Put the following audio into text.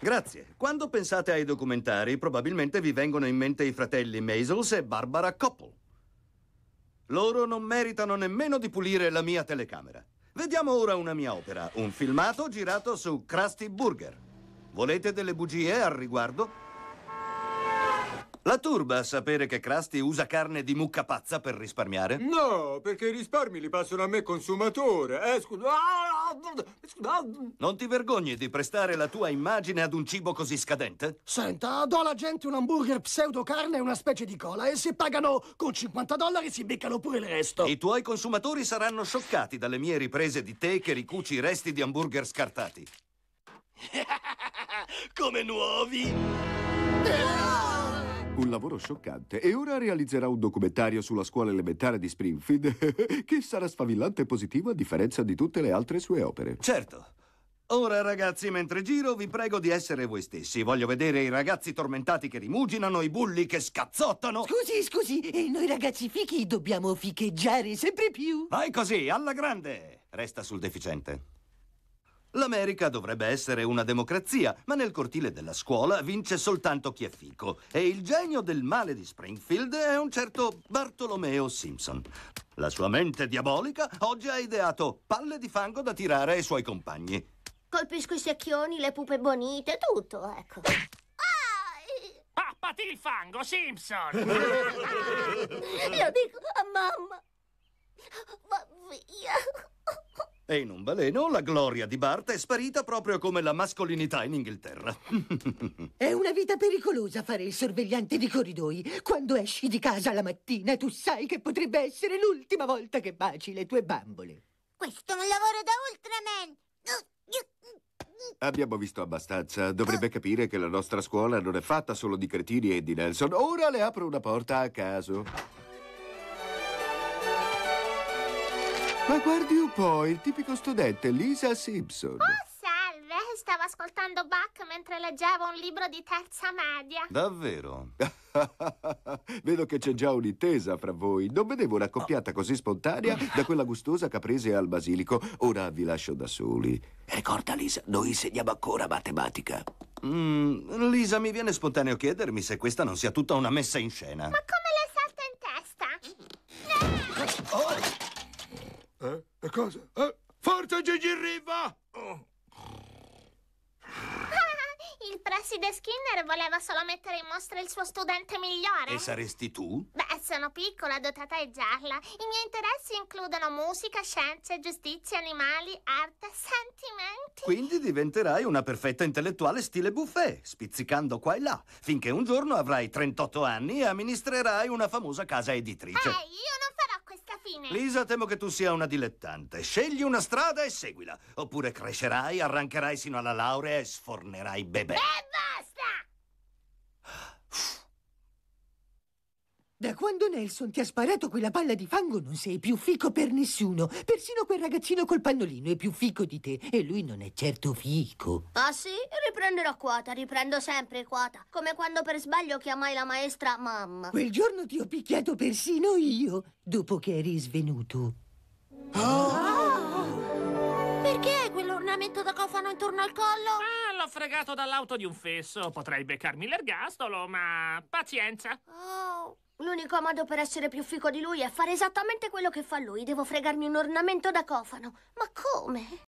Grazie. Quando pensate ai documentari, probabilmente vi vengono in mente i fratelli Maisels e Barbara Koppel. Loro non meritano nemmeno di pulire la mia telecamera. Vediamo ora una mia opera, un filmato girato su Krusty Burger. Volete delle bugie al riguardo? La turba a sapere che Krusty usa carne di mucca pazza per risparmiare? No, perché i risparmi li passano a me consumatore. Eh, scusa. Non ti vergogni di prestare la tua immagine ad un cibo così scadente? Senta, do alla gente un hamburger pseudo carne e una specie di cola e se pagano con 50 dollari si beccano pure il resto. I tuoi consumatori saranno scioccati dalle mie riprese di te che ricuci i resti di hamburger scartati. Come nuovi! Ah! Un lavoro scioccante. E ora realizzerà un documentario sulla scuola elementare di Springfield che sarà sfavillante e positivo a differenza di tutte le altre sue opere. Certo. Ora ragazzi, mentre giro, vi prego di essere voi stessi. Voglio vedere i ragazzi tormentati che rimuginano, i bulli che scazzottano. Scusi, scusi, noi ragazzi fichi dobbiamo ficheggiare sempre più. Vai così, alla grande. Resta sul deficiente. L'America dovrebbe essere una democrazia, ma nel cortile della scuola vince soltanto chi è fico. E il genio del male di Springfield è un certo Bartolomeo Simpson. La sua mente diabolica oggi ha ideato palle di fango da tirare ai suoi compagni. Colpisco i secchioni, le pupe bonite, tutto, ecco. Ah! Pappati il fango, Simpson! Lo dico a mamma. Va via! E in un baleno la gloria di Bart è sparita proprio come la mascolinità in Inghilterra. è una vita pericolosa fare il sorvegliante di corridoi. Quando esci di casa la mattina tu sai che potrebbe essere l'ultima volta che baci le tue bambole. Questo è un lavoro da Ultraman! Abbiamo visto abbastanza. Dovrebbe ah. capire che la nostra scuola non è fatta solo di cretini e di Nelson. Ora le apro una porta a caso. Ma guardi un po', il tipico studente Lisa Simpson. Oh, salve! Stavo ascoltando Bach mentre leggevo un libro di terza media. Davvero? Vedo che c'è già un'intesa fra voi. Non vedevo una coppiata così spontanea da quella gustosa caprese al basilico. Ora vi lascio da soli. Ricorda, Lisa, noi insegniamo ancora matematica. Mm, Lisa, mi viene spontaneo chiedermi se questa non sia tutta una messa in scena. Ma come le salta in testa? No! Oh! cosa? Eh? Forza Gigi Riva! Ah, il preside Skinner voleva solo mettere in mostra il suo studente migliore. E saresti tu? Beh, sono piccola, dotata e gialla. I miei interessi includono musica, scienze, giustizia, animali, arte, sentimenti. Quindi diventerai una perfetta intellettuale stile buffet, spizzicando qua e là, finché un giorno avrai 38 anni e amministrerai una famosa casa editrice. Eh, io non fine. Lisa, temo che tu sia una dilettante. Scegli una strada e seguila. Oppure crescerai, arrancherai sino alla laurea e sfornerai bebè. Beba! Da quando Nelson ti ha sparato quella palla di fango non sei più fico per nessuno. Persino quel ragazzino col pannolino è più fico di te e lui non è certo fico. Ah sì? Riprenderò quota, riprendo sempre quota. Come quando per sbaglio chiamai la maestra mamma. Quel giorno ti ho picchiato persino io, dopo che eri svenuto. Oh. Oh. Perché hai quell'ornamento da cofano intorno al collo? Ah, l'ho fregato dall'auto di un fesso. Potrei beccarmi l'ergastolo, ma pazienza. Oh. L'unico modo per essere più fico di lui è fare esattamente quello che fa lui. Devo fregarmi un ornamento da cofano. Ma come?